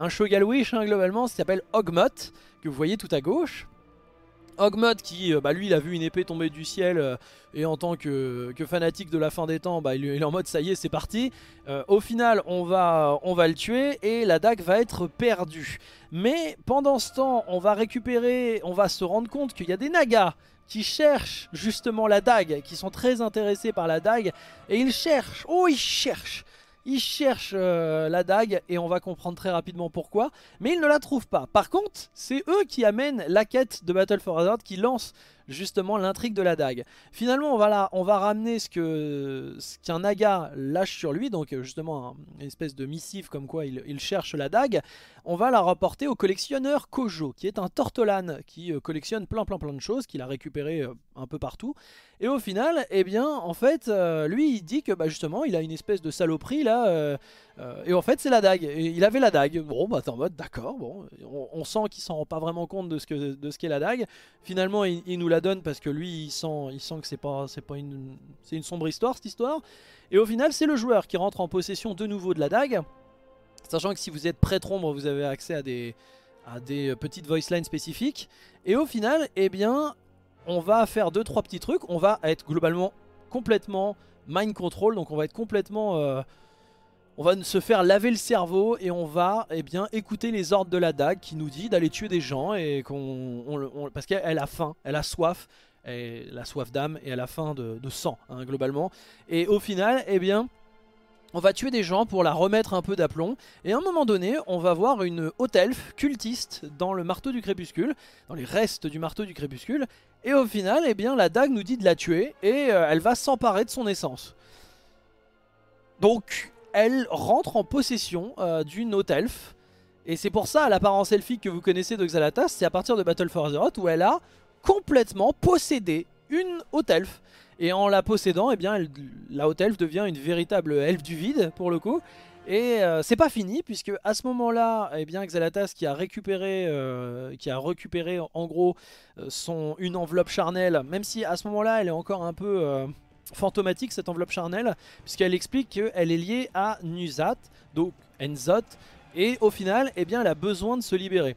un Shogalwish hein, globalement, s'appelle Ogmot, que vous voyez tout à gauche. Ogmot qui, euh, bah, lui, il a vu une épée tomber du ciel euh, et en tant que, fanatique de la fin des temps, bah, il, est en mode ça y est, c'est parti. Euh, au final, on va, on va le tuer et la dague va être perdue. Mais pendant ce temps, on va récupérer, on va se rendre compte qu'il y a des nagas qui cherchent justement la dague, qui sont très intéressés par la dague et ils cherchent, oh ils cherchent ils cherchent euh, la dague et on va comprendre très rapidement pourquoi, mais ils ne la trouvent pas. Par contre, c'est eux qui amènent la quête de Battle for Hazard, qui lance justement l'intrigue de la dague. Finalement, on va, là, on va ramener ce que ce qu'un naga lâche sur lui, donc euh, justement une espèce de missive comme quoi il, cherche la dague. On va la rapporter au collectionneur Kojo, qui est un tortolane qui euh, collectionne plein plein plein de choses qu'il a récupéré euh, un peu partout. Et au final, eh bien, en fait, lui, il dit que bah, justement, il a une espèce de saloperie là. Euh, et en fait, c'est la dague. Et il avait la dague. Bon, bah t'es en mode, d'accord, bon. On, sent qu'il s'en rend pas vraiment compte de ce qu'est la dague. Finalement, il, nous la donne parce que lui, il sent, il sent que c'est pas, pas une, une sombre histoire, cette histoire. Et au final, c'est le joueur qui rentre en possession de nouveau de la dague. Sachant que si vous êtes prêt ombre, vous avez accès à des, à des petites voice lines spécifiques. Et au final, eh bien, on va faire deux, trois petits trucs. On va être globalement complètement mind control. Donc on va être complètement... Euh, on va se faire laver le cerveau et on va eh bien, écouter les ordres de la dague qui nous dit d'aller tuer des gens et qu'on parce qu'elle a faim, elle a soif, elle soif d'âme et elle a faim de, sang hein, globalement. Et au final, eh bien, on va tuer des gens pour la remettre un peu d'aplomb. Et à un moment donné, on va voir une haute elfe cultiste dans le marteau du crépuscule, dans les restes du marteau du crépuscule. Et au final, eh bien, la dague nous dit de la tuer et euh, elle va s'emparer de son essence. Donc, elle rentre en possession euh, d'une haute Et c'est pour ça l'apparence elfique que vous connaissez de Xalatas, c'est à partir de Battle for Azeroth où elle a complètement possédé une haute elfe. Et en la possédant, eh bien, la haute elfe devient une véritable elfe du vide pour le coup. Et euh, c'est pas fini puisque à ce moment-là, eh bien Xalatas qui a récupéré, euh, qui a récupéré en gros son, une enveloppe charnelle, même si à ce moment-là elle est encore un peu fantomatique cette enveloppe charnelle, puisqu'elle explique qu'elle est liée à Nuzat, donc Enzot, et au final, eh bien, elle a besoin de se libérer.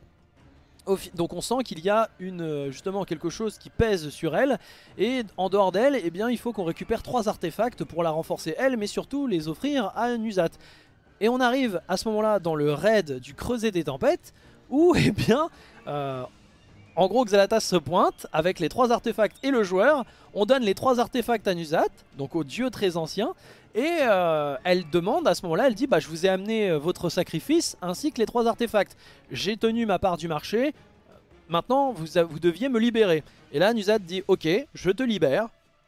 Donc on sent qu'il y a une, justement quelque chose qui pèse sur elle et en dehors d'elle eh bien il faut qu'on récupère trois artefacts pour la renforcer elle mais surtout les offrir à Nuzat. Et on arrive à ce moment-là dans le raid du creuset des tempêtes où eh bien euh, en gros Xalatas se pointe avec les trois artefacts et le joueur on donne les trois artefacts à Nuzat, donc au dieu très ancien. Et euh, elle demande à ce moment-là, elle dit bah, « Je vous ai amené euh, votre sacrifice ainsi que les trois artefacts. J'ai tenu ma part du marché, maintenant vous, vous deviez me libérer. » Et là Nuzat dit « Ok, je te libère,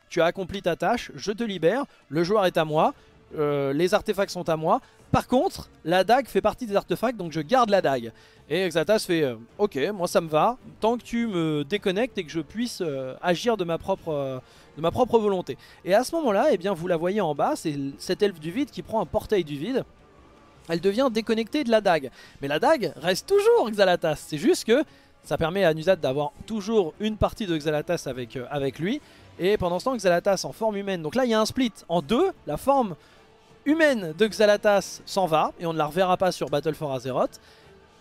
tu as accompli ta tâche, je te libère, le joueur est à moi, euh, les artefacts sont à moi. Par contre, la dague fait partie des artefacts, donc je garde la dague. Et Xalatas fait euh, Ok, moi ça me va, tant que tu me déconnectes et que je puisse euh, agir de ma, propre, de ma propre volonté. » Et à ce moment-là, eh bien, vous la voyez en bas, c'est cette elfe du vide qui prend un portail du vide. Elle devient déconnectée de la dague. Mais la dague reste toujours Xalatas. C'est juste que ça permet à Nuzad d'avoir toujours une partie de Xalatas avec, avec lui. Et pendant ce temps, Xalatas en forme humaine. Donc là, il y a un split en deux. La forme humaine de Xalatas s'en va et on ne la reverra pas sur Battle for Azeroth.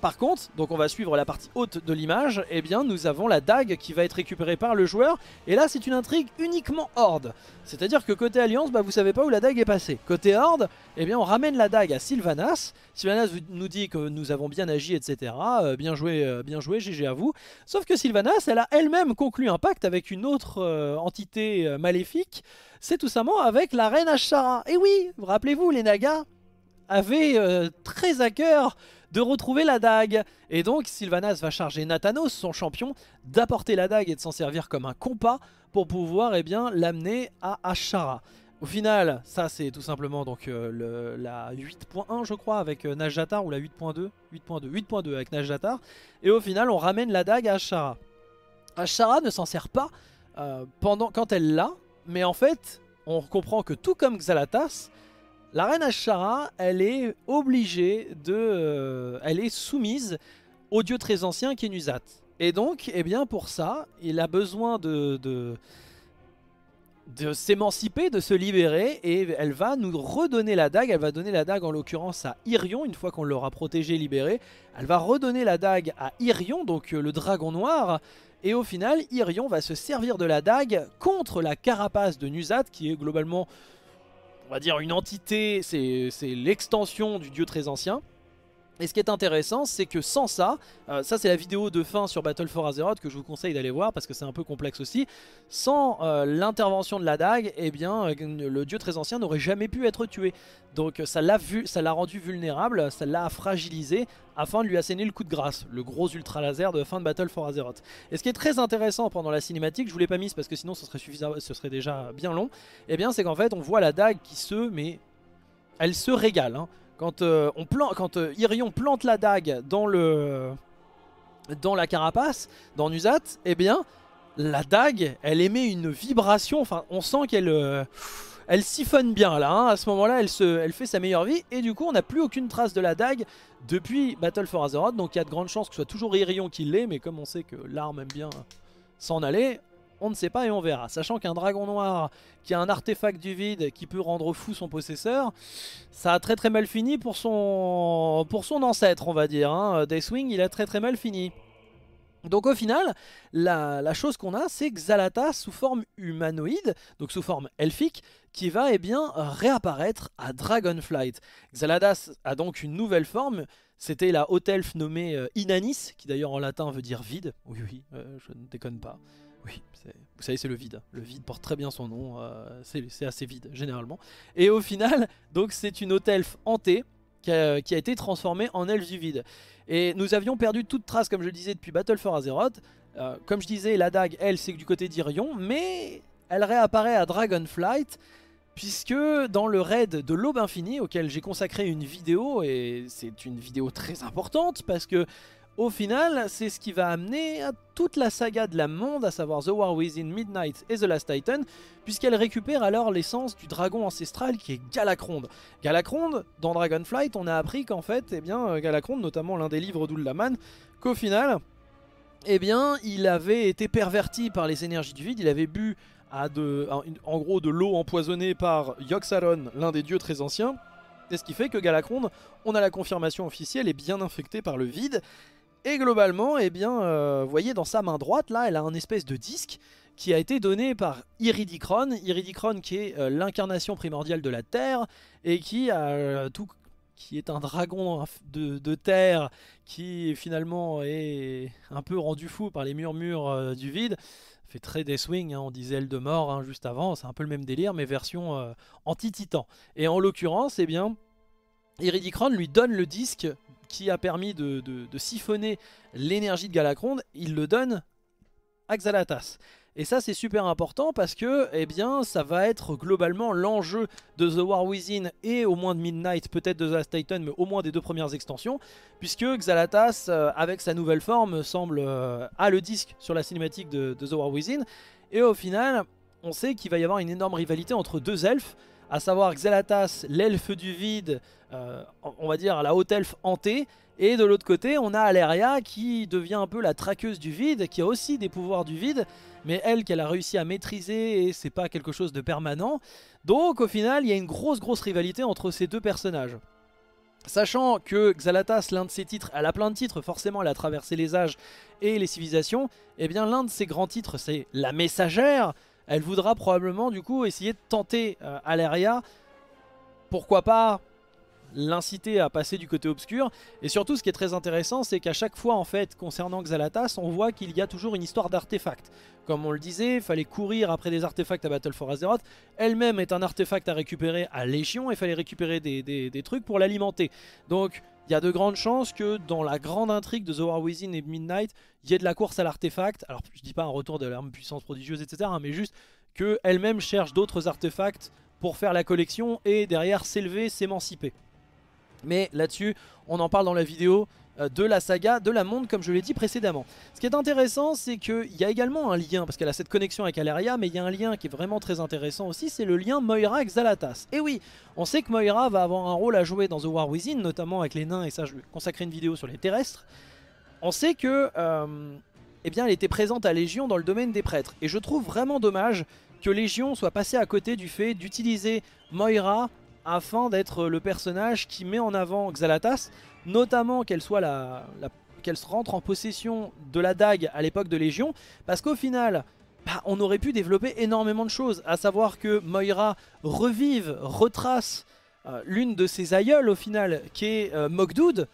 Par contre, donc on va suivre la partie haute de l'image, et eh bien nous avons la dague qui va être récupérée par le joueur, et là c'est une intrigue uniquement horde. C'est-à-dire que côté Alliance, bah, vous savez pas où la dague est passée. Côté horde, eh bien on ramène la dague à Sylvanas, Sylvanas nous dit que nous avons bien agi, etc. Euh, bien joué, euh, bien joué, GG à vous. Sauf que Sylvanas, elle a elle-même conclu un pacte avec une autre euh, entité maléfique, c'est tout simplement avec la reine Ashara. Et oui, rappelez-vous, les Nagas avaient très à cœur de retrouver la dague. Et donc Sylvanas va charger Nathanos, son champion, d'apporter la dague et de s'en servir comme un compas pour pouvoir eh bien l'amener à Ashara. Au final, ça c'est tout simplement donc euh, la 8.1 je crois avec euh, Najatar ou la 8.2 8.2 8.2 avec Najatar. et au final on ramène la dague à Ashara. Ashara ne s'en sert pas euh, pendant quand elle l'a, mais en fait on comprend que tout comme Xalatas, la reine Ashara, elle est obligée de... Euh, elle est soumise au dieu très ancien qui est Nuzat. Et donc, eh bien pour ça, il a besoin de, de, s'émanciper, de se libérer, et elle va nous redonner la dague, elle va donner la dague en l'occurrence à Irion, une fois qu'on l'aura protégé libéré, elle va redonner la dague à Irion, donc euh, le dragon noir, et au final, Irion va se servir de la dague contre la carapace de Nuzat, qui est globalement on va dire, une entité, c'est l'extension du dieu très ancien. Et ce qui est intéressant, c'est que sans ça, euh, ça c'est la vidéo de fin sur Battle for Azeroth que je vous conseille d'aller voir parce que c'est un peu complexe aussi. Sans euh, l'intervention de la dague, eh bien, euh, le dieu très ancien n'aurait jamais pu être tué. Donc ça l'a rendu vulnérable, ça l'a fragilisé afin de lui asséner le coup de grâce, le gros ultra laser de fin de Battle for Azeroth. Et ce qui est très intéressant pendant la cinématique, je vous l'ai pas mise parce que sinon ce serait, ce serait déjà bien long, eh bien c'est qu'en fait on voit la dague qui se, mais elle se régale. Hein. Quand, euh, on plante, euh, Irion plante la dague dans, le, dans la carapace, dans Nusat, eh bien, la dague, elle émet une vibration. Enfin, on sent qu'elle euh, elle siphonne bien là. Hein. À ce moment-là, elle, fait sa meilleure vie. Et du coup, on n'a plus aucune trace de la dague depuis Battle for Azeroth. Donc, il y a de grandes chances que ce soit toujours Irion qui l'ait. Mais comme on sait que l'arme aime bien s'en aller, on ne sait pas et on verra. Sachant qu'un dragon noir qui a un artefact du vide qui peut rendre fou son possesseur, ça a très très mal fini pour son, pour son ancêtre, on va dire. Hein. Deathwing, il a très très mal fini. Donc au final, la, chose qu'on a, c'est Xalata sous forme humanoïde, donc sous forme elfique, qui va eh bien réapparaître à Dragonflight. Xaladas a donc une nouvelle forme, c'était la haute elfe nommée euh, Inanis, qui d'ailleurs en latin veut dire vide, oui oui, euh, je ne déconne pas. Oui, vous savez, c'est le vide. Le vide porte très bien son nom. Euh, c'est assez vide, généralement. Et au final, donc c'est une haute elfe hantée qui a, été transformée en elfe du vide. Et nous avions perdu toute trace, comme je le disais, depuis Battle for Azeroth. Euh, comme je disais, la dague, elle, c'est du côté d'Irion, mais elle réapparaît à Dragonflight. Puisque dans le raid de l'aube infinie, auquel j'ai consacré une vidéo, et c'est une vidéo très importante, parce que au final, c'est ce qui va amener à toute la saga de la monde, à savoir The War Within Midnight et The Last Titan, puisqu'elle récupère alors l'essence du dragon ancestral qui est Galakrond. Galakrond, dans Dragonflight, on a appris qu'en fait, eh bien, euh, Galakrond, notamment l'un des livres d'Ullaman, qu'au final, eh bien, il avait été perverti par les énergies du vide, il avait bu de, en gros de l'eau empoisonnée par Yoxaron, l'un des dieux très anciens, et ce qui fait que Galakrond, on a la confirmation officielle, est bien infecté par le vide, et globalement, eh bien, euh, vous voyez dans sa main droite, là, elle a un espèce de disque qui a été donné par Iridicron. Iridicron qui est euh, l'incarnation primordiale de la Terre et qui a euh, tout qui est un dragon de, terre qui finalement est un peu rendu fou par les murmures du vide. Fait très Deathwing, swings hein, on disait elle de mort hein, juste avant, c'est un peu le même délire, mais version anti-titan. Et en l'occurrence, eh bien, Iridicron lui donne le disque qui a permis de, siphonner l'énergie de Galakrond, il le donne à Xalatas. Et ça c'est super important parce que eh bien, ça va être globalement l'enjeu de The War Within et au moins de Midnight, peut-être de The Titan, mais au moins des deux premières extensions, puisque Xalatas, euh, avec sa nouvelle forme, semble à euh, le disque sur la cinématique de, de The War Within, et au final, on sait qu'il va y avoir une énorme rivalité entre deux elfes, à savoir Xalatas, l'elfe du vide, euh, on va dire la haute elfe hantée, et de l'autre côté on a Aleria qui devient un peu la traqueuse du vide, qui a aussi des pouvoirs du vide, mais elle qu'elle a réussi à maîtriser et c'est pas quelque chose de permanent. Donc au final il y a une grosse grosse rivalité entre ces deux personnages. Sachant que Xalatas, l'un de ses titres, elle a plein de titres, forcément elle a traversé les âges et les civilisations, et eh bien l'un de ses grands titres c'est La Messagère, elle voudra probablement du coup essayer de tenter euh, Aleria. Pourquoi pas l'inciter à passer du côté obscur. Et surtout, ce qui est très intéressant, c'est qu'à chaque fois, en fait, concernant Xalatas, on voit qu'il y a toujours une histoire d'artefacts. Comme on le disait, il fallait courir après des artefacts à Battle for Azeroth. Elle-même est un artefact à récupérer à Légion, et fallait récupérer des trucs pour l'alimenter. Donc, il y a de grandes chances que dans la grande intrigue de The War Within et Midnight, il y ait de la course à l'artefact. Alors je ne dis pas un retour de l'arme puissance prodigieuse, etc. Hein, mais juste qu'elle-même cherche d'autres artefacts pour faire la collection et derrière s'élever, s'émanciper. Mais là-dessus, on en parle dans la vidéo, euh, de la saga de la monde comme je l'ai dit précédemment. Ce qui est intéressant c'est qu'il y a également un lien, parce qu'elle a cette connexion avec Aleria, mais il y a un lien qui est vraiment très intéressant aussi, c'est le lien Moira-Xalatas. Et oui, on sait que Moira va avoir un rôle à jouer dans The War Within, notamment avec les nains, et ça je vais consacrer une vidéo sur les terrestres. On sait que... Euh, eh bien, elle était présente à Légion dans le domaine des prêtres. Et je trouve vraiment dommage que Légion soit passé à côté du fait d'utiliser Moira afin d'être le personnage qui met en avant Xalatas notamment qu'elle soit la, qu'elle rentre en possession de la dague à l'époque de Légion, parce qu'au final, bah, on aurait pu développer énormément de choses, à savoir que Moira revive, retrace euh, l'une de ses aïeules au final, qui est euh, Mogdoud,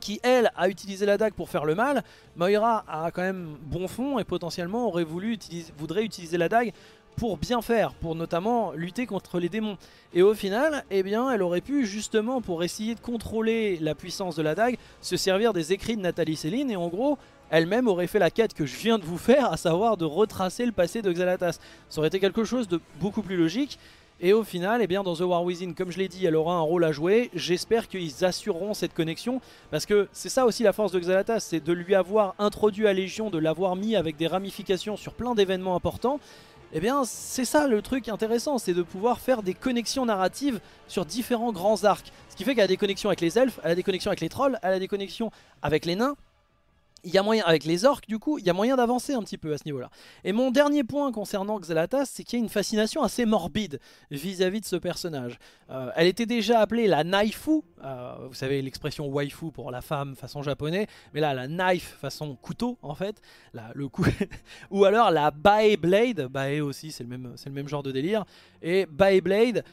qui elle a utilisé la dague pour faire le mal, Moira a quand même bon fond et potentiellement aurait voulu utiliser, voudrait utiliser la dague pour bien faire, pour notamment lutter contre les démons. Et au final, eh bien, elle aurait pu justement, pour essayer de contrôler la puissance de la dague, se servir des écrits de Nathalie Céline et en gros, elle-même aurait fait la quête que je viens de vous faire, à savoir de retracer le passé de Xalatas. Ça aurait été quelque chose de beaucoup plus logique. Et au final, eh bien, dans The War Within, comme je l'ai dit, elle aura un rôle à jouer. J'espère qu'ils assureront cette connexion, parce que c'est ça aussi la force de Xalatas, c'est de lui avoir introduit à Légion, de l'avoir mis avec des ramifications sur plein d'événements importants eh bien c'est ça le truc intéressant, c'est de pouvoir faire des connexions narratives sur différents grands arcs. Ce qui fait qu'elle a des connexions avec les elfes, elle a des connexions avec les trolls, elle a des connexions avec les nains, il y a moyen, avec les orques du coup, il y a moyen d'avancer un petit peu à ce niveau-là. Et mon dernier point concernant Xalatas, c'est qu'il y a une fascination assez morbide vis-à-vis de ce personnage. Euh, elle était déjà appelée la naifu, euh, vous savez l'expression waifu pour la femme façon japonais, mais là la knife façon couteau en fait, là, le coup ou alors la bae blade, bae aussi c'est le, même, le même genre de délire, et bae blade...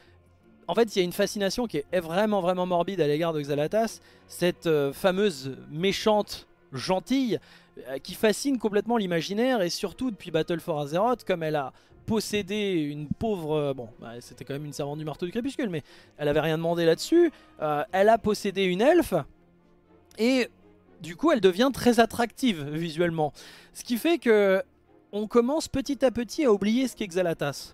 En fait, il y a une fascination qui est vraiment, vraiment morbide à l'égard de Xalatas, cette euh, fameuse méchante gentille, euh, qui fascine complètement l'imaginaire, et surtout depuis Battle for Azeroth, comme elle a possédé une pauvre... Euh, bon, bah, c'était quand même une servante du marteau du crépuscule, mais elle avait rien demandé là-dessus. Euh, elle a possédé une elfe, et du coup elle devient très attractive visuellement. Ce qui fait que on commence petit à petit à oublier ce qu'est Xalatas.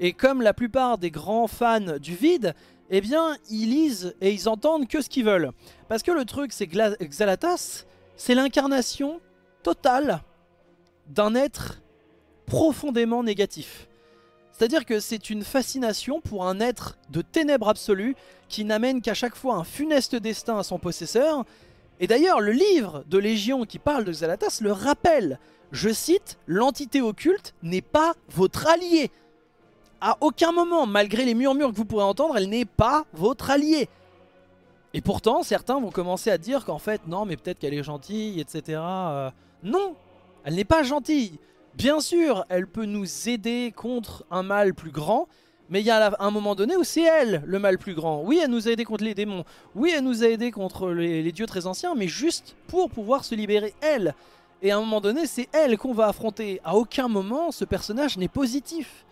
Et comme la plupart des grands fans du vide, eh bien, ils lisent et ils entendent que ce qu'ils veulent. Parce que le truc, c'est que Xalatas, c'est l'incarnation totale d'un être profondément négatif. C'est-à-dire que c'est une fascination pour un être de ténèbres absolues qui n'amène qu'à chaque fois un funeste destin à son possesseur. Et d'ailleurs, le livre de Légion qui parle de Xalatas le rappelle. Je cite, l'entité occulte n'est pas votre allié. À aucun moment, malgré les murmures que vous pourrez entendre, elle n'est pas votre allié. Et pourtant, certains vont commencer à dire qu'en fait, non, mais peut-être qu'elle est gentille, etc. Euh. non, elle n'est pas gentille. Bien sûr, elle peut nous aider contre un mal plus grand, mais il y a un moment donné où c'est elle le mal plus grand. Oui, elle nous a aidés contre les démons. Oui, elle nous a aidés contre les dieux très anciens, mais juste pour pouvoir se libérer elle. Et à un moment donné, c'est elle qu'on va affronter. À aucun moment, ce personnage n'est positif.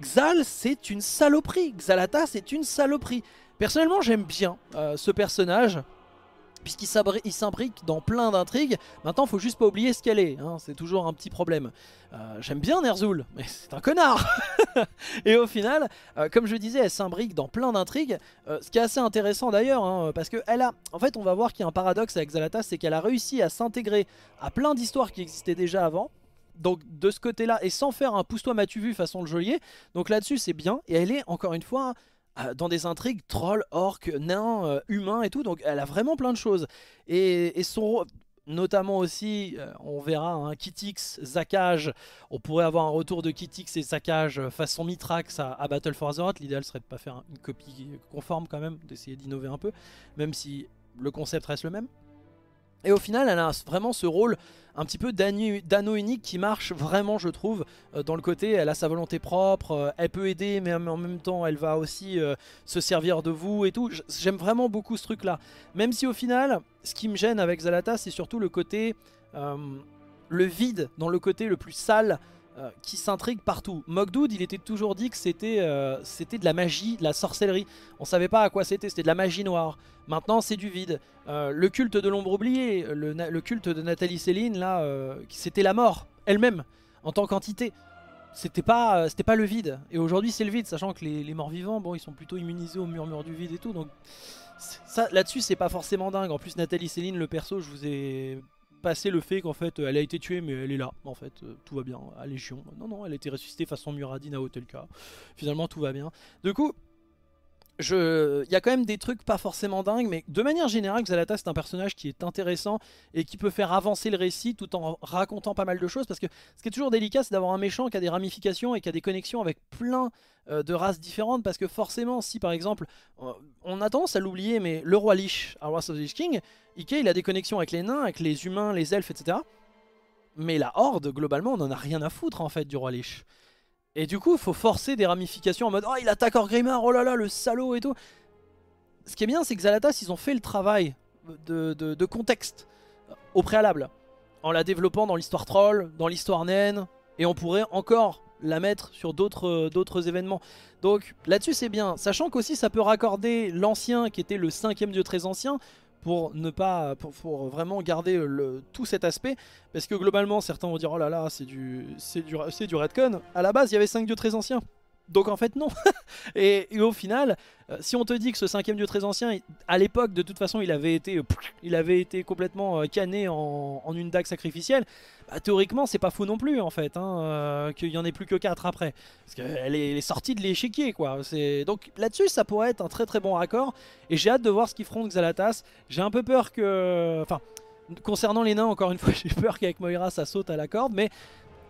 Xal, c'est une saloperie. Xalata, c'est une saloperie. Personnellement, j'aime bien euh, ce personnage puisqu'il s'imbrique dans plein d'intrigues. Maintenant, faut juste pas oublier ce qu'elle est. Hein, c'est toujours un petit problème. Euh, j'aime bien Ner'zhul, mais c'est un connard Et au final, euh, comme je disais, elle s'imbrique dans plein d'intrigues. ce qui est assez intéressant d'ailleurs, hein, parce que elle a... En fait, on va voir qu'il y a un paradoxe avec Zalata, c'est qu'elle a réussi à s'intégrer à plein d'histoires qui existaient déjà avant. Donc de ce côté-là, et sans faire un pousse-toi m'as-tu vu façon le geôlier. Donc là-dessus, c'est bien. Et elle est, encore une fois... Euh, dans des intrigues troll, orc, nains, euh, humains et tout. Donc elle a vraiment plein de choses. Et, son rôle, notamment aussi, euh, on verra, hein, Kitix, Zakage. On pourrait avoir un retour de Kitix et Zakage façon Mitrax à, Battle for Azeroth. L'idéal serait de pas faire une copie conforme quand même, d'essayer d'innover un peu, même si le concept reste le même. Et au final, elle a vraiment ce rôle un petit peu d'anneau unique qui marche vraiment je trouve euh, dans le côté elle a sa volonté propre, euh, elle peut aider mais en même temps elle va aussi euh, se servir de vous et tout. J'aime vraiment beaucoup ce truc là. Même si au final ce qui me gêne avec Zalata c'est surtout le côté... le vide dans le côté le plus sale euh, qui s'intrigue partout. Mogdoud, il était toujours dit que c'était euh, c'était de la magie, de la sorcellerie. On savait pas à quoi c'était, c'était de la magie noire. Maintenant, c'est du vide. Euh, le culte de l'ombre oubliée, le, culte de Nathalie Céline, là, c'était la mort, elle-même, en tant qu'entité. C'était pas, c'était pas le vide. Et aujourd'hui, c'est le vide, sachant que les, morts-vivants, bon, ils sont plutôt immunisés au murmure du vide et tout, donc... Ça, là-dessus, c'est pas forcément dingue. En plus, Nathalie Céline, le perso, je vous ai passer le fait qu'en fait elle a été tuée mais elle est là en fait euh, tout va bien à Légion non non elle a été ressuscitée façon Muradine à Hotelka finalement tout va bien du coup il y a quand même des trucs pas forcément dingues, mais de manière générale, Xalata c'est un personnage qui est intéressant et qui peut faire avancer le récit tout en racontant pas mal de choses, parce que ce qui est toujours délicat, c'est d'avoir un méchant qui a des ramifications et qui a des connexions avec plein euh, de races différentes, parce que forcément, si par exemple, euh, on a tendance à l'oublier, mais le roi Lich, à Wrath of the Lich King, Ike il a des connexions avec les nains, avec les humains, les elfes, etc., mais la Horde, globalement, on en a rien à foutre en fait du roi Lich. Et du coup, faut forcer des ramifications en mode « Oh, il attaque Orgrimmar, oh là là, le salaud et tout !» Ce qui est bien, c'est que Zalatas, ils ont fait le travail de, de contexte euh, au préalable, en la développant dans l'histoire troll, dans l'histoire naine, et on pourrait encore la mettre sur d'autres euh, événements. Donc là-dessus, c'est bien. Sachant qu'aussi, ça peut raccorder l'ancien, qui était le cinquième dieu très ancien, pour ne pas pour, vraiment garder tout cet aspect parce que globalement certains vont dire oh là là c'est du c'est du c'est du redcon à la base il y avait cinq dieux très anciens donc en fait non et, au final euh, si on te dit que ce cinquième dieu très ancien à l'époque de toute façon il avait été il avait été complètement euh, canné en, en une dague sacrificielle bah, théoriquement, c'est pas fou non plus en fait, hein, euh, qu'il y en ait plus que 4 après. Parce qu'elle est, sortie de l'échiquier quoi. Donc là-dessus, ça pourrait être un très très bon raccord. Et j'ai hâte de voir ce qu'ils feront de Xalatas. J'ai un peu peur que. Enfin, concernant les nains, encore une fois, j'ai peur qu'avec Moira ça saute à la corde. Mais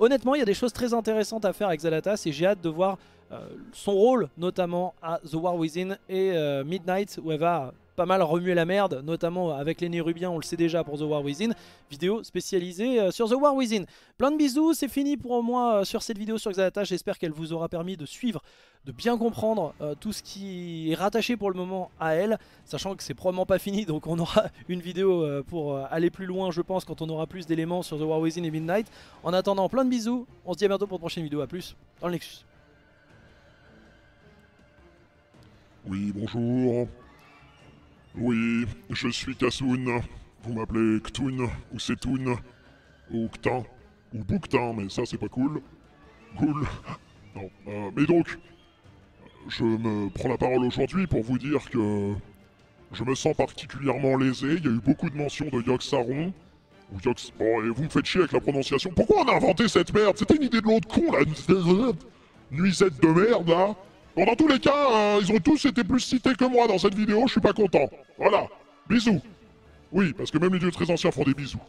honnêtement, il y a des choses très intéressantes à faire avec Xalatas et j'ai hâte de voir euh, son rôle, notamment à The War Within et euh, Midnight, où elle va pas mal remué la merde, notamment avec les Nérubiens, on le sait déjà pour The War Within. Vidéo spécialisée euh, sur The War Within. Plein de bisous, c'est fini pour moi euh, sur cette vidéo sur Xalata. J'espère qu'elle vous aura permis de suivre, de bien comprendre euh, tout ce qui est rattaché pour le moment à elle, sachant que c'est probablement pas fini, donc on aura une vidéo pour aller plus loin, je pense, quand on aura plus d'éléments sur The War Within et Midnight. En attendant, plein de bisous, on se dit à bientôt pour une prochaine vidéo, à plus, dans le Nexus. Oui, bonjour oui, je suis Kassoun. Vous m'appelez Ktoun, ou Setoun, ou Ktan, ou Bouktan, mais ça c'est pas cool. Cool. Non. Euh, mais donc, je me prends la parole aujourd'hui pour vous dire que je me sens particulièrement lésé. Il y a eu beaucoup de mentions de Yoxaron, saron Ou Yox... Bon, et vous me faites chier avec la prononciation. Pourquoi on a inventé cette merde C'était une idée de l'autre con, là Nuisette de merde, là Bon, dans tous les cas, euh, ils ont tous été plus cités que moi dans cette vidéo, je suis pas content. Voilà, bisous. Oui, parce que même les dieux très anciens font des bisous.